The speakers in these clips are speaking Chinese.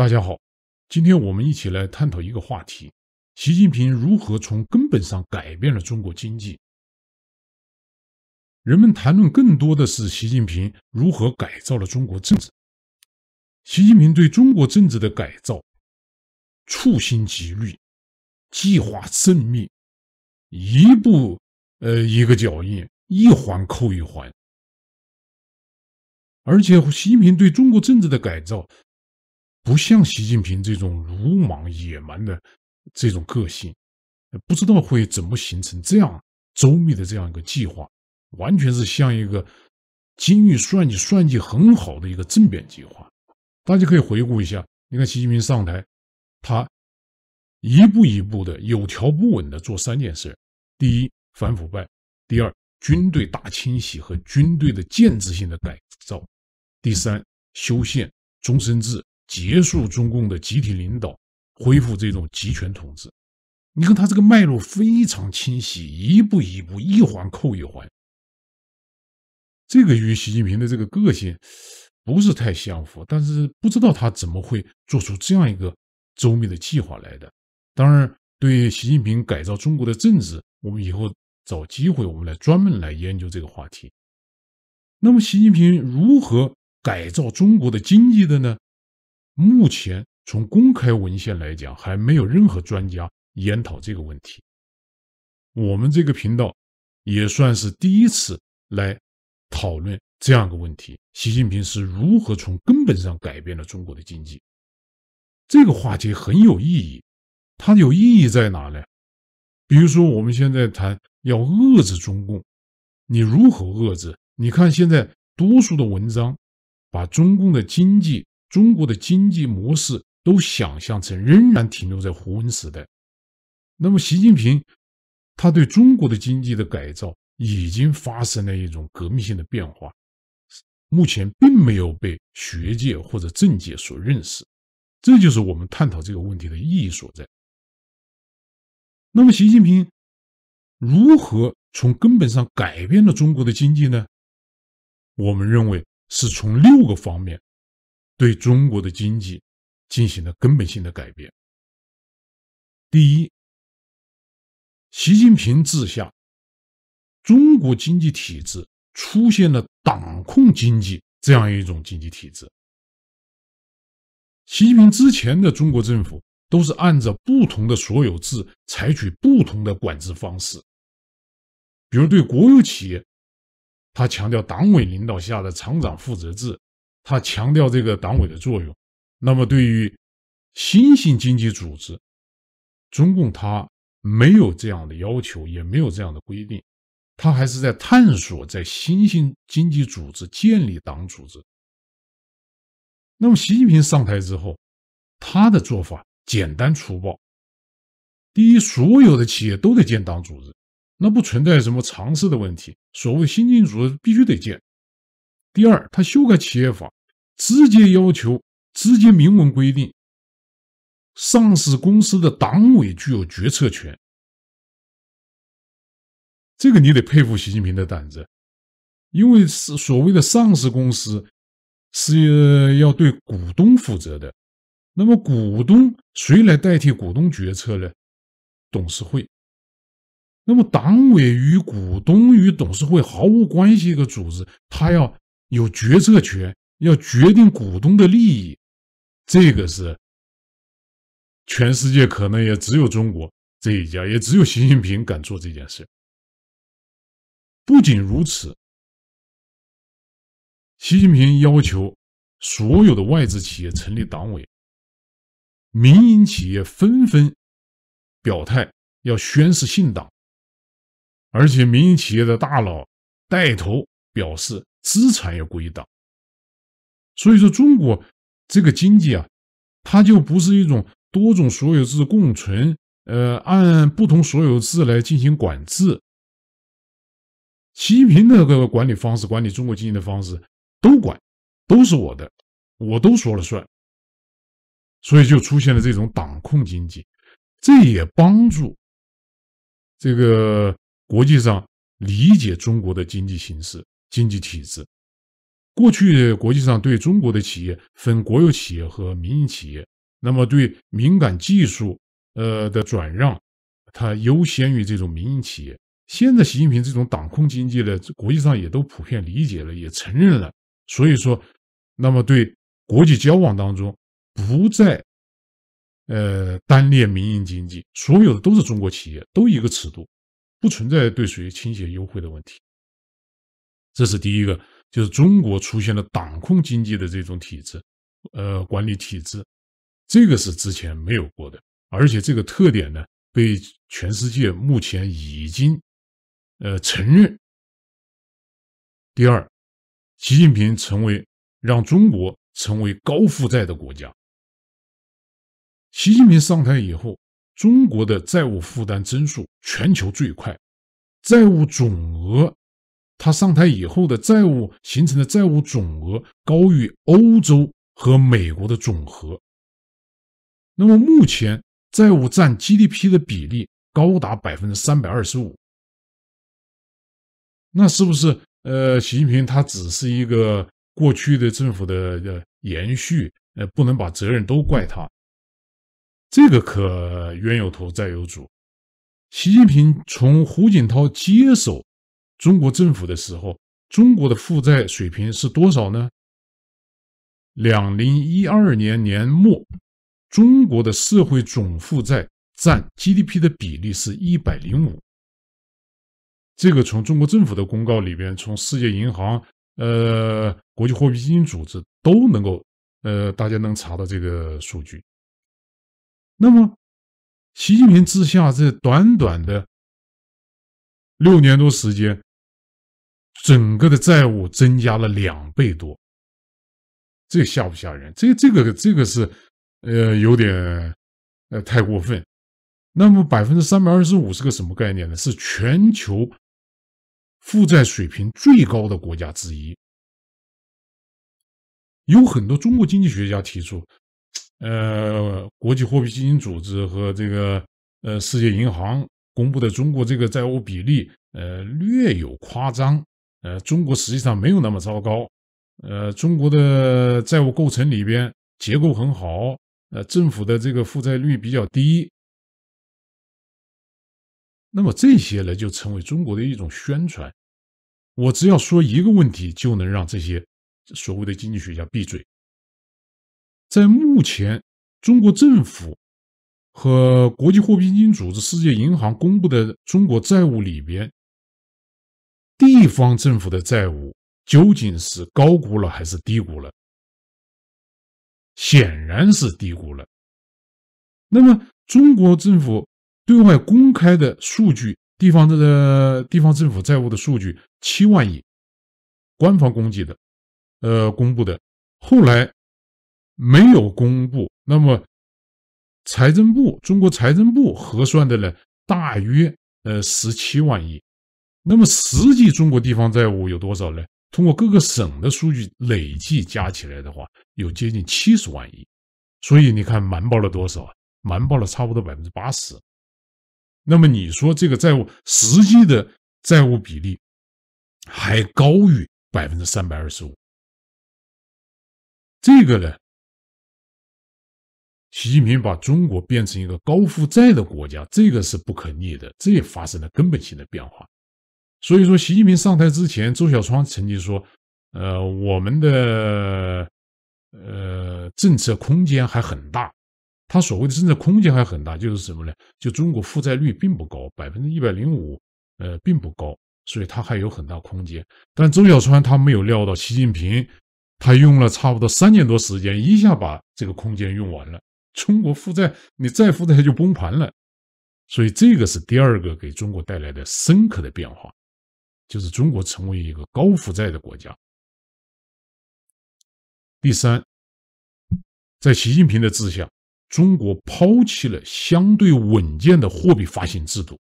大家好，今天我们一起来探讨一个话题：习近平如何从根本上改变了中国经济。人们谈论更多的是习近平如何改造了中国政治。习近平对中国政治的改造，处心积虑，计划甚密，一步呃一个脚印，一环扣一环。而且，习近平对中国政治的改造。不像习近平这种鲁莽野蛮的这种个性，不知道会怎么形成这样周密的这样一个计划，完全是像一个精于算计、算计很好的一个政变计划。大家可以回顾一下，你看习近平上台，他一步一步的、有条不紊的做三件事：第一，反腐败；第二，军队大清洗和军队的建制性的改造；第三，修宪、终身制。结束中共的集体领导，恢复这种集权统治。你看他这个脉络非常清晰，一步一步，一环扣一环。这个与习近平的这个个性不是太相符，但是不知道他怎么会做出这样一个周密的计划来的。当然，对习近平改造中国的政治，我们以后找机会，我们来专门来研究这个话题。那么，习近平如何改造中国的经济的呢？目前从公开文献来讲，还没有任何专家研讨这个问题。我们这个频道也算是第一次来讨论这样一个问题：习近平是如何从根本上改变了中国的经济？这个话题很有意义。它有意义在哪呢？比如说，我们现在谈要遏制中共，你如何遏制？你看现在多数的文章把中共的经济。中国的经济模式都想象成仍然停留在胡温时代，那么习近平他对中国的经济的改造已经发生了一种革命性的变化，目前并没有被学界或者政界所认识，这就是我们探讨这个问题的意义所在。那么习近平如何从根本上改变了中国的经济呢？我们认为是从六个方面。对中国的经济进行了根本性的改变。第一，习近平治下，中国经济体制出现了党控经济这样一种经济体制。习近平之前的中国政府都是按照不同的所有制采取不同的管制方式，比如对国有企业，他强调党委领导下的厂长负责制。他强调这个党委的作用，那么对于新型经济组织，中共他没有这样的要求，也没有这样的规定，他还是在探索在新型经济组织建立党组织。那么习近平上台之后，他的做法简单粗暴：第一，所有的企业都得建党组织，那不存在什么尝试的问题，所谓新经济组织必须得建；第二，他修改企业法。直接要求直接明文规定，上市公司的党委具有决策权。这个你得佩服习近平的胆子，因为是所谓的上市公司是要对股东负责的，那么股东谁来代替股东决策呢？董事会。那么党委与股东与董事会毫无关系，一个组织他要有决策权。要决定股东的利益，这个是全世界可能也只有中国这一家，也只有习近平敢做这件事。不仅如此，习近平要求所有的外资企业成立党委，民营企业纷纷表态要宣誓信党，而且民营企业的大佬带头表示资产要归党。所以说，中国这个经济啊，它就不是一种多种所有制共存，呃，按不同所有制来进行管制、近平的这个管理方式，管理中国经济的方式，都管，都是我的，我都说了算，所以就出现了这种党控经济，这也帮助这个国际上理解中国的经济形势、经济体制。过去国际上对中国的企业分国有企业和民营企业，那么对敏感技术，呃的转让，它优先于这种民营企业。现在习近平这种党控经济呢，国际上也都普遍理解了，也承认了。所以说，那么对国际交往当中，不再，呃单列民营经济，所有的都是中国企业，都一个尺度，不存在对谁倾斜优惠的问题。这是第一个。就是中国出现了党控经济的这种体制，呃，管理体制，这个是之前没有过的，而且这个特点呢，被全世界目前已经呃承认。第二，习近平成为让中国成为高负债的国家。习近平上台以后，中国的债务负担增速全球最快，债务总额。他上台以后的债务形成的债务总额高于欧洲和美国的总和。那么目前债务占 GDP 的比例高达百分之三百二十五。那是不是呃，习近平他只是一个过去的政府的延续？呃，不能把责任都怪他。这个可冤有头债有主。习近平从胡锦涛接手。中国政府的时候，中国的负债水平是多少呢？两零一二年年末，中国的社会总负债占 GDP 的比例是一百零五。这个从中国政府的公告里边，从世界银行、呃国际货币基金组织都能够，呃大家能查到这个数据。那么，习近平治下这短短的六年多时间。整个的债务增加了两倍多，这吓不吓人？这、这个、这个是，呃，有点呃太过分。那么，百分之三百二十五是个什么概念呢？是全球负债水平最高的国家之一。有很多中国经济学家提出，呃，国际货币基金组织和这个呃世界银行公布的中国这个债务比例，呃，略有夸张。呃，中国实际上没有那么糟糕。呃，中国的债务构成里边结构很好，呃，政府的这个负债率比较低。那么这些呢，就成为中国的一种宣传。我只要说一个问题，就能让这些所谓的经济学家闭嘴。在目前，中国政府和国际货币基金组织、世界银行公布的中国债务里边。地方政府的债务究竟是高估了还是低估了？显然是低估了。那么，中国政府对外公开的数据，地方的、地方政府债务的数据，七万亿，官方公计的，呃，公布的，后来没有公布。那么，财政部中国财政部核算的呢，大约呃十七万亿。那么，实际中国地方债务有多少呢？通过各个省的数据累计加起来的话，有接近七十万亿。所以你看瞒报了多少啊？瞒报了差不多百分之八十。那么你说这个债务实际的债务比例还高于百分之三百二十五？这个呢？习近平把中国变成一个高负债的国家，这个是不可逆的，这也发生了根本性的变化。所以说，习近平上台之前，周小川曾经说：“呃，我们的呃政策空间还很大。”他所谓的政策空间还很大，就是什么呢？就中国负债率并不高，百分之一百零五，呃，并不高，所以它还有很大空间。但周小川他没有料到，习近平他用了差不多三年多时间，一下把这个空间用完了。中国负债，你再负债就崩盘了。所以，这个是第二个给中国带来的深刻的变化。就是中国成为一个高负债的国家。第三，在习近平的治下，中国抛弃了相对稳健的货币发行制度，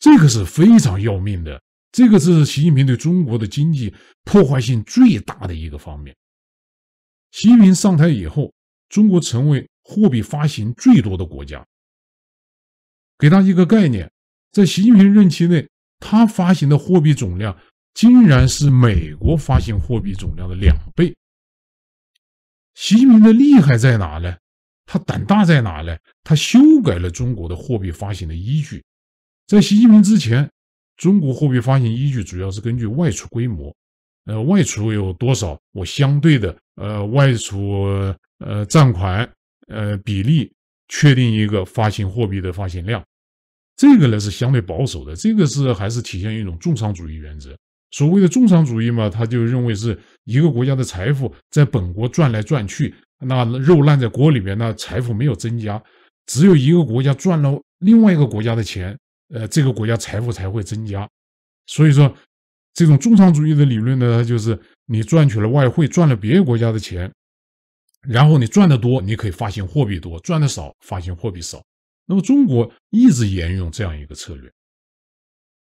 这个是非常要命的。这个是习近平对中国的经济破坏性最大的一个方面。习近平上台以后，中国成为货币发行最多的国家。给大家一个概念，在习近平任期内。他发行的货币总量，竟然是美国发行货币总量的两倍。习近平的厉害在哪呢？他胆大在哪呢？他修改了中国的货币发行的依据。在习近平之前，中国货币发行依据主要是根据外储规模，呃，外储有多少，我相对的，呃，外储呃账款呃比例确定一个发行货币的发行量。这个呢是相对保守的，这个是还是体现一种重商主义原则。所谓的重商主义嘛，他就认为是一个国家的财富在本国赚来赚去，那肉烂在锅里边，那财富没有增加，只有一个国家赚了另外一个国家的钱，呃，这个国家财富才会增加。所以说，这种重商主义的理论呢，它就是你赚取了外汇，赚了别国家的钱，然后你赚得多，你可以发行货币多；赚的少，发行货币少。那么，中国一直沿用这样一个策略。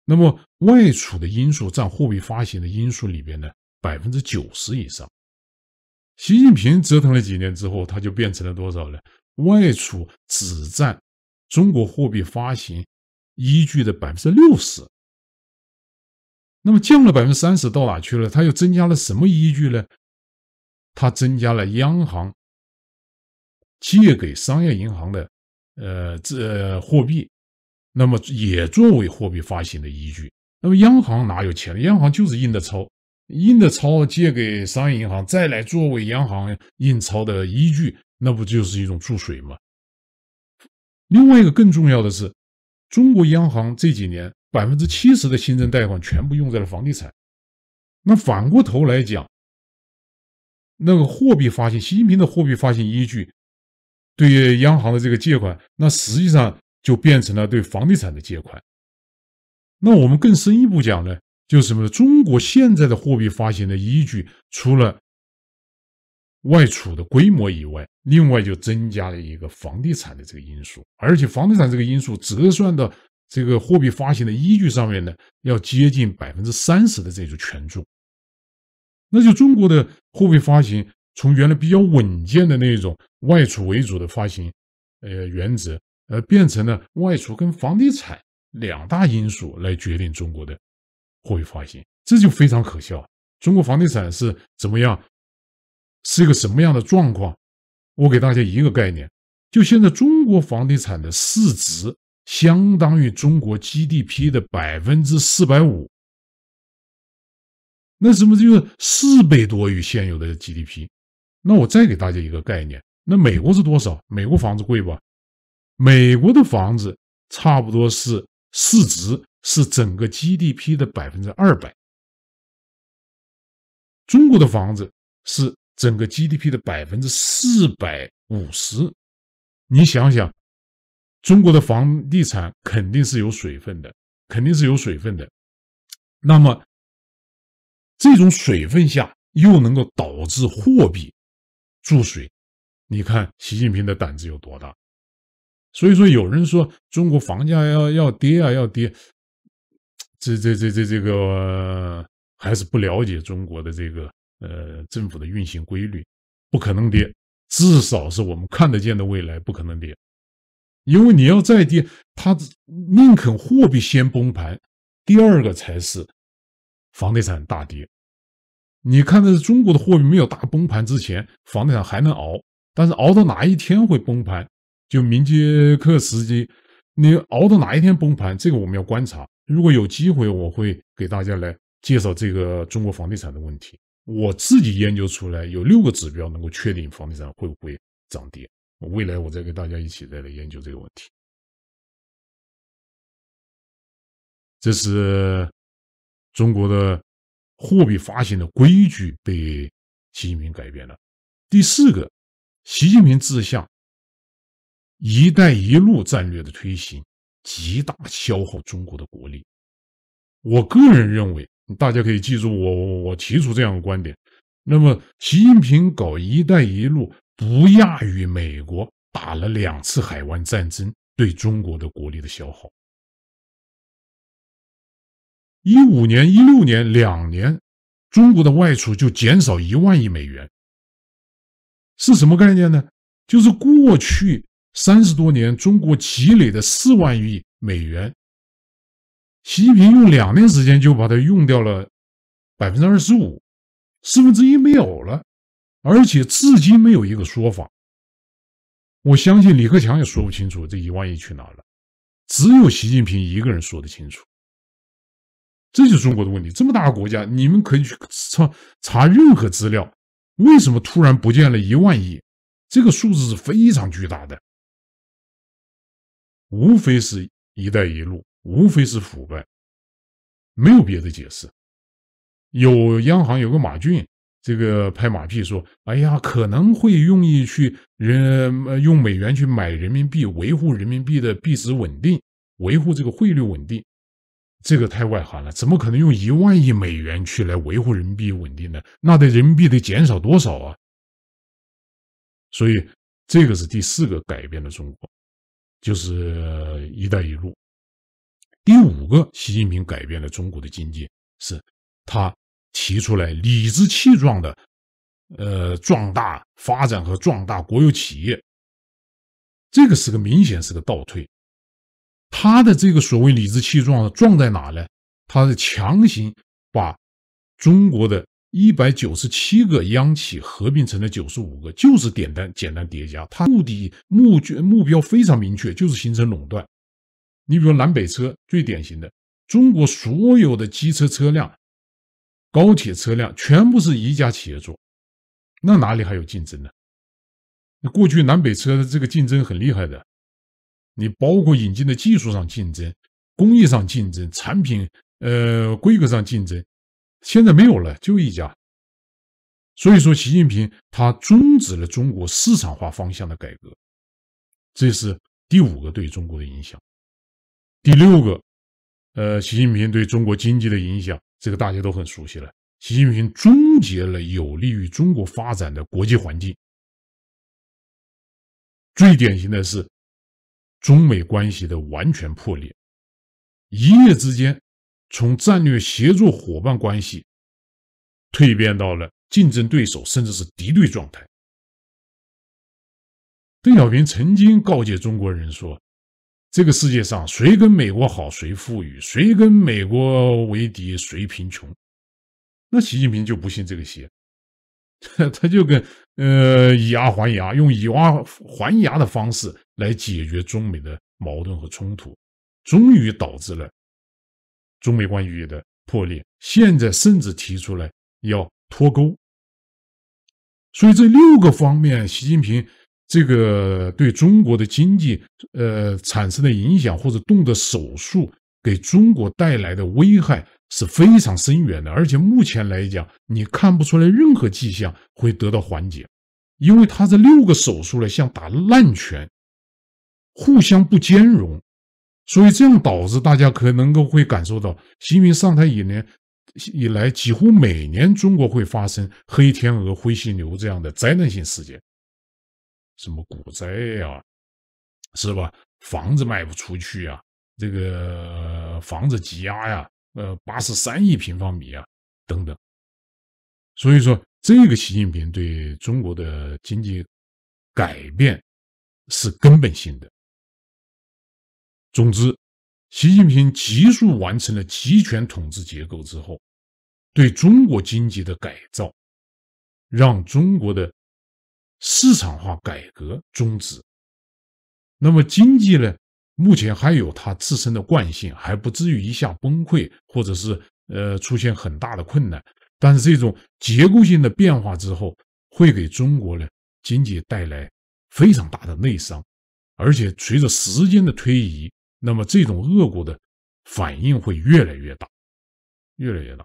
那么，外储的因素占货币发行的因素里边呢，百分之九十以上。习近平折腾了几年之后，他就变成了多少呢？外储只占中国货币发行依据的百分之六十。那么，降了百分之三十到哪去了？他又增加了什么依据呢？他增加了央行借给商业银行的。呃，这货币，那么也作为货币发行的依据。那么央行哪有钱？央行就是印的钞，印的钞借给商业银行，再来作为央行印钞的依据，那不就是一种注水吗？另外一个更重要的是，中国央行这几年百分之七十的新增贷款全部用在了房地产。那反过头来讲，那个货币发行，习近平的货币发行依据。对于央行的这个借款，那实际上就变成了对房地产的借款。那我们更深一步讲呢，就是什么？呢？中国现在的货币发行的依据，除了外储的规模以外，另外就增加了一个房地产的这个因素。而且房地产这个因素折算到这个货币发行的依据上面呢，要接近百分之三十的这种权重。那就中国的货币发行，从原来比较稳健的那种。外储为主的发行，呃，原则，呃，变成了外储跟房地产两大因素来决定中国的货币发行，这就非常可笑。中国房地产是怎么样？是一个什么样的状况？我给大家一个概念：，就现在中国房地产的市值相当于中国 GDP 的百分之四百五，那是不是就四倍多于现有的 GDP？那我再给大家一个概念。那美国是多少？美国房子贵吧？美国的房子差不多是市值是整个 GDP 的百分之二百。中国的房子是整个 GDP 的百分之四百五十。你想想，中国的房地产肯定是有水分的，肯定是有水分的。那么，这种水分下又能够导致货币注水。你看习近平的胆子有多大？所以说有人说中国房价要要跌啊，要跌，这这这这这个还是不了解中国的这个呃政府的运行规律，不可能跌，至少是我们看得见的未来不可能跌，因为你要再跌，他宁肯货币先崩盘，第二个才是房地产大跌。你看的是中国的货币没有大崩盘之前，房地产还能熬。但是熬到哪一天会崩盘，就明接克时机，你熬到哪一天崩盘，这个我们要观察。如果有机会，我会给大家来介绍这个中国房地产的问题。我自己研究出来有六个指标能够确定房地产会不会涨跌。未来我再跟大家一起再来研究这个问题。这是中国的货币发行的规矩被习近平改变了。第四个。习近平志向“一带一路”战略的推行，极大消耗中国的国力。我个人认为，大家可以记住我我我提出这样的观点。那么，习近平搞“一带一路”，不亚于美国打了两次海湾战争对中国的国力的消耗。一五年、一六年两年，中国的外储就减少一万亿美元。是什么概念呢？就是过去三十多年中国积累的四万亿美元，习近平用两年时间就把它用掉了百分之二十五，四分之一没有了，而且至今没有一个说法。我相信李克强也说不清楚这一万亿去哪了，只有习近平一个人说得清楚。这就是中国的问题，这么大个国家，你们可以去查查任何资料。为什么突然不见了一万亿？这个数字是非常巨大的，无非是一带一路，无非是腐败，没有别的解释。有央行有个马骏，这个拍马屁说：“哎呀，可能会用意去人用美元去买人民币，维护人民币的币值稳定，维护这个汇率稳定。”这个太外行了，怎么可能用一万亿美元去来维护人民币稳定呢？那得人民币得减少多少啊？所以这个是第四个改变了中国，就是“一带一路”。第五个，习近平改变了中国的经济，是他提出来理直气壮的，呃，壮大发展和壮大国有企业。这个是个明显是个倒退。他的这个所谓理直气壮的壮在哪呢？他是强行把中国的197个央企合并成了95个，就是简单简单叠加。他目的、目目标非常明确，就是形成垄断。你比如南北车最典型的，中国所有的机车车辆、高铁车辆全部是一家企业做，那哪里还有竞争呢？那过去南北车的这个竞争很厉害的。你包括引进的技术上竞争、工艺上竞争、产品呃规格上竞争，现在没有了，就一家。所以说，习近平他终止了中国市场化方向的改革，这是第五个对中国的影响。第六个，呃，习近平对中国经济的影响，这个大家都很熟悉了。习近平终结了有利于中国发展的国际环境，最典型的是。中美关系的完全破裂，一夜之间，从战略协作伙伴关系，蜕变到了竞争对手甚至是敌对状态。邓小平曾经告诫中国人说：“这个世界上，谁跟美国好谁富裕，谁跟美国为敌谁贫穷。”那习近平就不信这个邪。他就跟呃以牙还牙，用以牙还牙的方式来解决中美的矛盾和冲突，终于导致了中美关系的破裂。现在甚至提出来要脱钩。所以这六个方面，习近平这个对中国的经济呃产生的影响，或者动的手术，给中国带来的危害。是非常深远的，而且目前来讲，你看不出来任何迹象会得到缓解，因为他这六个手术呢像打烂拳，互相不兼容，所以这样导致大家可能够会感受到，习近平上台以来，以来，几乎每年中国会发生黑天鹅、灰犀牛这样的灾难性事件，什么股灾呀，是吧？房子卖不出去呀，这个房子积压呀。呃，八十三亿平方米啊，等等。所以说，这个习近平对中国的经济改变是根本性的。总之，习近平急速完成了集权统治结构之后，对中国经济的改造，让中国的市场化改革终止。那么，经济呢？目前还有它自身的惯性，还不至于一下崩溃，或者是呃出现很大的困难。但是这种结构性的变化之后，会给中国呢经济带来非常大的内伤，而且随着时间的推移，那么这种恶果的反应会越来越大，越来越大。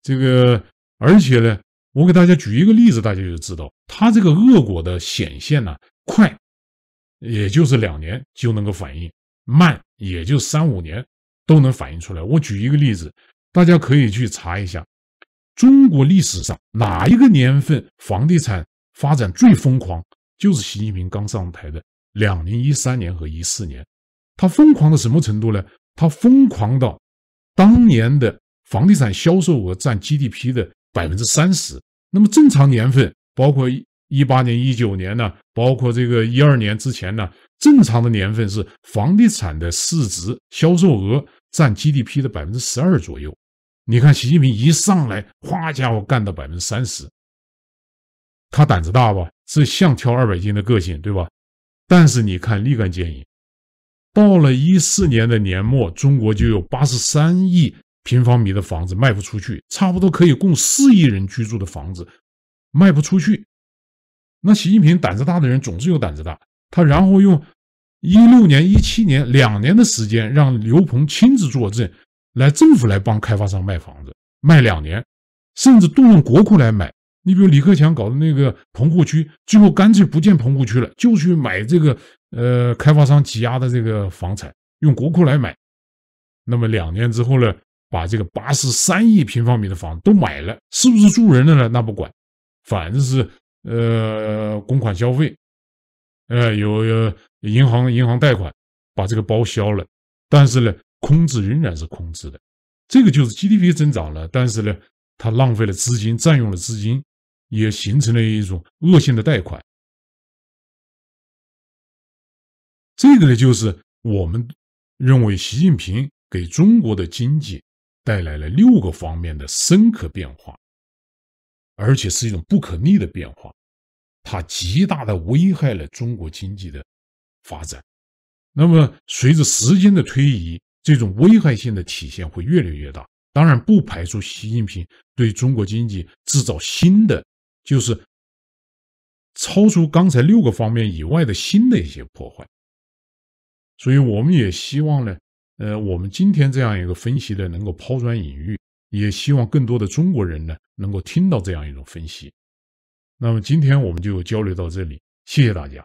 这个而且呢，我给大家举一个例子，大家就知道它这个恶果的显现呢快。也就是两年就能够反映，慢也就三五年都能反映出来。我举一个例子，大家可以去查一下，中国历史上哪一个年份房地产发展最疯狂？就是习近平刚上台的两零一三年和一四年，他疯狂到什么程度呢？他疯狂到当年的房地产销售额占 GDP 的百分之三十。那么正常年份，包括。一八年、一九年呢，包括这个一二年之前呢，正常的年份是房地产的市值、销售额占 GDP 的百分之十二左右。你看习近平一上来，哗，家伙干到百分之三十，他胆子大吧？是像挑二百斤的个性，对吧？但是你看立竿见影，到了一四年的年末，中国就有八十三亿平方米的房子卖不出去，差不多可以供四亿人居住的房子卖不出去。那习近平胆子大的人总是有胆子大，他然后用一六年、一七年两年的时间，让刘鹏亲自坐镇，来政府来帮开发商卖房子，卖两年，甚至动用国库来买。你比如李克强搞的那个棚户区，最后干脆不建棚户区了，就去买这个呃开发商积压的这个房产，用国库来买。那么两年之后呢，把这个八十三亿平方米的房子都买了，是不是住人的呢？那不管，反正是。呃，公款消费，呃，有银行银行贷款把这个包销了，但是呢，空置仍然是空置的。这个就是 GDP 增长了，但是呢，它浪费了资金，占用了资金，也形成了一种恶性的贷款。这个呢，就是我们认为习近平给中国的经济带来了六个方面的深刻变化。而且是一种不可逆的变化，它极大的危害了中国经济的发展。那么，随着时间的推移，这种危害性的体现会越来越大。当然，不排除习近平对中国经济制造新的，就是超出刚才六个方面以外的新的一些破坏。所以，我们也希望呢，呃，我们今天这样一个分析的能够抛砖引玉。也希望更多的中国人呢能够听到这样一种分析。那么今天我们就交流到这里，谢谢大家。